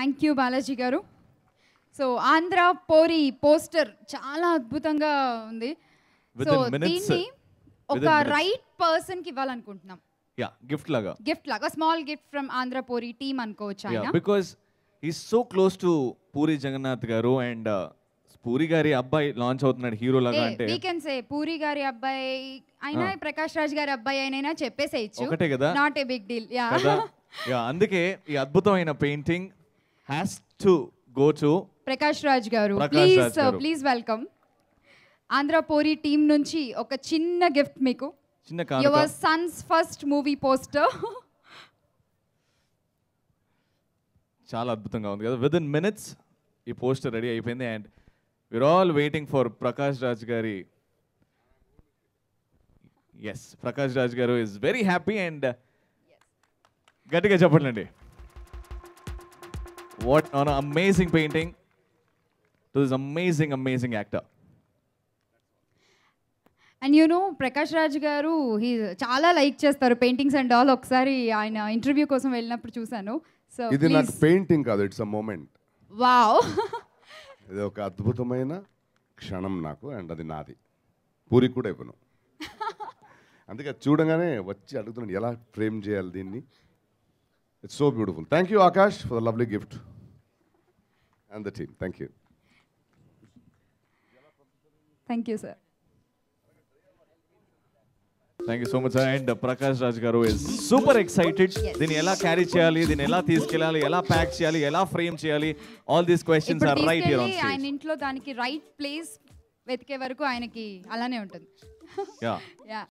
Thank you Balaji గారు so Andhra పోరి poster చాలా అద్భుతంగా ఉంది సో దీన్ని ఒక రైట్ పర్సన్ కి ఇవ్వాలనుకుంటున్నాం యా గిఫ్ట్ లాగా గిఫ్ట్ లాగా small gift from Andhra Pori team అనుకోవచ్చు ఆయన బికాజ్ ఈ so close to Puri Jagannadh garu and puri uh, గారి అబ్బాయి లాంచ్ అవుతున్నాడు హీరో లాగా అంటే కెన్ సే పూరి గారి అబ్బాయి అయినా ah. ప్రకాష్ రాజ్ గారి అబ్బాయి అయినా చెప్పేసేయచ్చు ఒకటే కదా not a big deal yeah అందుకే ఈ అద్భుతమైన painting has to go to Prakash Raj garu please please welcome Andhrapori team నుంచి ఒక చిన్న గిఫ్ట్ మీకు చిన్న your sons first movie poster చాలా అద్భుతంగా ఉంది కదా విద్ ఇన్ మినిట్స్ ఈ పోస్టర్ రెడీ అయిపోయింది and we're all waiting for Prakash Raj గారి yes Prakash Raj garu is very happy and గట్టిగా చెప్పండి what an amazing painting to this amazing amazing actor and you know Prakash Raj garu he చాలా లైక్ చేస్తారు పెయింటింగ్స్ అండ్ ఆల్ ఒకసారి ఆయన interview కోసం వెళ్ళినప్పుడు చూశాను సో ఇది నాకు పెయింటింగ్ కాదు ఇట్స్ అ మూమెంట్ వావ్ ఇది ఒక అద్భుతమైన క్షణం నాకు అండ్ అది నాది పూరి కూడా ఇవ్వను అందుకే చూడగానే వచ్చి అడుగుతున్నాను ఎలా ఫ్రేమ్ చేయాలి దీన్ని it's so beautiful thank you Akash for the lovely gift and the team thank you thank you sir thank you so much and Prakash Raj garu is super excited దీన్ని ఎలా క్యారీ చేయాలి దీన్ని ఎలా తీసుకెళ్ళాలి ఎలా ప్యాక్ చేయాలి ఎలా ఫ్రేమ్ చేయాలి all these questions are right here on ఆయన ఇంట్లో దానికి రైట్ ప్లేస్ వెతికే వరకు ఆయనకి అలానే ఉంటుంది యా యా